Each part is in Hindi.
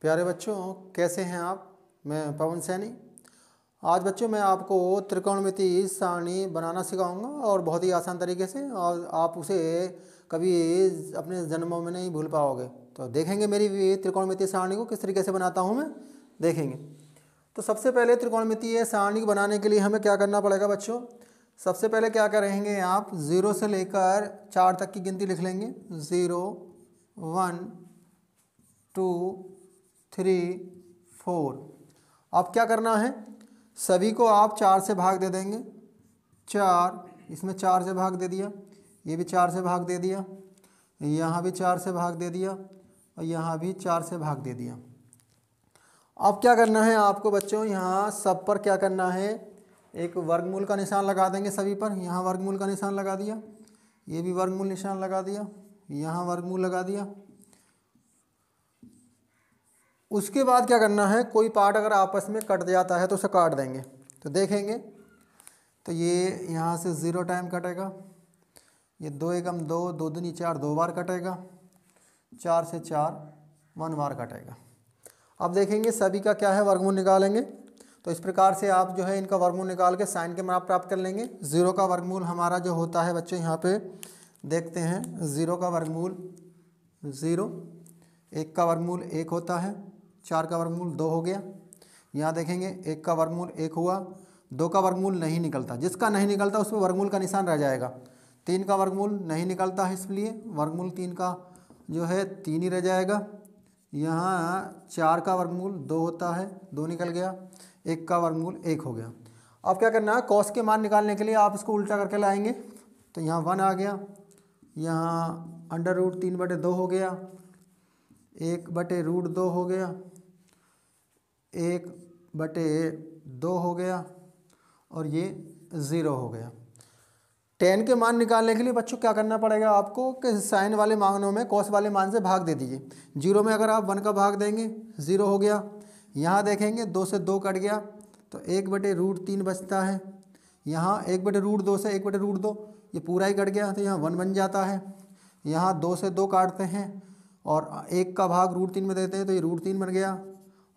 प्यारे बच्चों कैसे हैं आप मैं पवन सैनी आज बच्चों मैं आपको त्रिकोणमिति सारणी बनाना सिखाऊंगा और बहुत ही आसान तरीके से और आप उसे कभी अपने जन्मों में नहीं भूल पाओगे तो देखेंगे मेरी त्रिकोणमिति सारणी को किस तरीके से बनाता हूँ मैं देखेंगे तो सबसे पहले त्रिकोणमितीय सारणी को बनाने के लिए हमें क्या करना पड़ेगा बच्चों सबसे पहले क्या करेंगे आप ज़ीरो से लेकर चार तक की गिनती लिख लेंगे zero one two three four अब क्या करना है सभी को आप चार से भाग दे देंगे चार इसमें चार से भाग दे दिया ये भी चार से भाग दे दिया यहाँ भी चार से भाग दे दिया और यहाँ भी चार से भाग दे दिया अब क्या करना है आपको बच्चों यहाँ सब पर क्या करना है एक वर्गमूल का निशान लगा देंगे सभी पर यहाँ वर्गमूल का निशान लगा दिया ये भी वर्गमूल निशान लगा दिया यहाँ वर्गमूल लगा दिया उसके बाद क्या करना है कोई पार्ट अगर आपस में कट जाता है तो उसे काट देंगे तो देखेंगे तो ये यहाँ से ज़ीरो टाइम कटेगा ये दो एकम दो दो दूनी चार दो बार कटेगा चार से चार वन बार कटेगा अब देखेंगे सभी का क्या है वर्गमूल निकालेंगे तो इस प्रकार से आप जो है इनका वर्गमूल निकाल के साइन के मान प्राप्त कर लेंगे ज़ीरो का वर्गमूल हमारा जो होता है बच्चे यहाँ पे देखते हैं ज़ीरो का वर्गमूल ज़ीरो एक का वर्गमूल एक होता है चार का वर्गमूल दो हो गया यहाँ देखेंगे एक का वर्गमूल एक हुआ दो का वर्गमूल नहीं निकलता जिसका नहीं निकलता उसमें वर्गमूल का निशान रह जाएगा तीन का वर्गमूल नहीं निकलता है इसलिए वर्गमूल तीन का जो है तीन ही रह जाएगा यहाँ चार का वर्गमूल दो होता है दो निकल गया एक का वर्गमूल एक हो गया अब क्या करना है कॉस के मान निकालने के लिए आप इसको उल्टा करके लाएंगे तो यहाँ वन आ गया यहाँ अंडर रूट तीन बटे दो हो गया एक बटे रूट दो हो गया एक बटे दो हो गया और ये ज़ीरो हो गया टेन के मान निकालने के लिए बच्चों क्या करना पड़ेगा आपको कि साइन वाले मानों में कॉस वाले मान से भाग दे दीजिए जीरो में अगर आप वन का भाग देंगे ज़ीरो हो गया यहाँ देखेंगे दो से दो कट गया तो एक बटे रूट तीन बचता है यहाँ एक बटे रूट दो से एक बटे रूट दो ये पूरा ही कट गया तो यहाँ वन बन जाता है यहाँ दो से दो काटते हैं और एक का भाग रूट तीन में देते हैं तो ये रूट तीन बन गया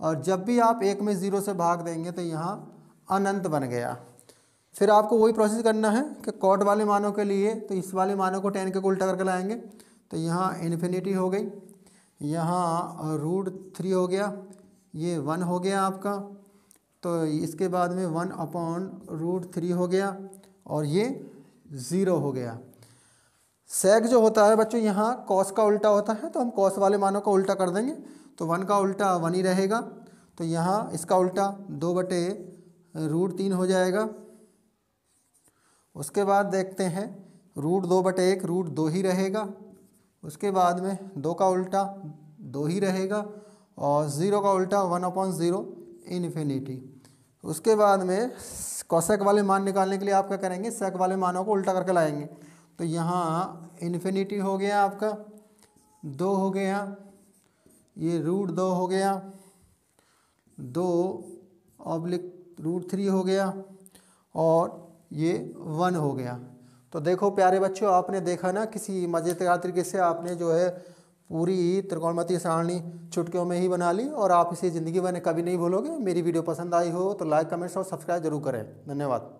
और जब भी आप एक में ज़ीरो से भाग देंगे तो यहाँ अनंत बन गया फिर आपको वही प्रोसेस करना है कि कॉट वाले मानों के लिए तो इस वाले मानों को टेन के उल्टा करके लाएंगे तो यहाँ इन्फिनिटी हो गई यहाँ रूट थ्री हो गया ये वन हो गया आपका तो इसके बाद में वन अपॉन रूट थ्री हो गया और ये ज़ीरो हो गया सेग जो होता है बच्चों यहाँ कॉस का उल्टा होता है तो हम कॉस वाले मानों का उल्टा कर देंगे तो वन का उल्टा वन ही रहेगा तो यहाँ इसका उल्टा दो बटे रूट तीन हो जाएगा उसके बाद देखते हैं रूट दो बटे एक रूट दो ही रहेगा उसके बाद में दो का उल्टा दो ही रहेगा और ज़ीरो का उल्टा वन अपॉन ज़ीरो इन्फिनिटी उसके बाद में कौशक वाले मान निकालने के लिए आप क्या करेंगे सेक वाले मानों को उल्टा करके लाएंगे तो यहाँ इन्फिनिटी हो गया आपका दो हो गया ये रूट दो हो गया दो ऑब्लिक रूट थ्री हो गया और ये वन हो गया तो देखो प्यारे बच्चों आपने देखा ना किसी मज़ेदार तरीके से आपने जो है पूरी त्रिकोणमती सारणी चुटकियों में ही बना ली और आप इसे ज़िंदगी बने कभी नहीं भूलोगे मेरी वीडियो पसंद आई हो तो लाइक कमेंट्स और सब्सक्राइब जरूर करें धन्यवाद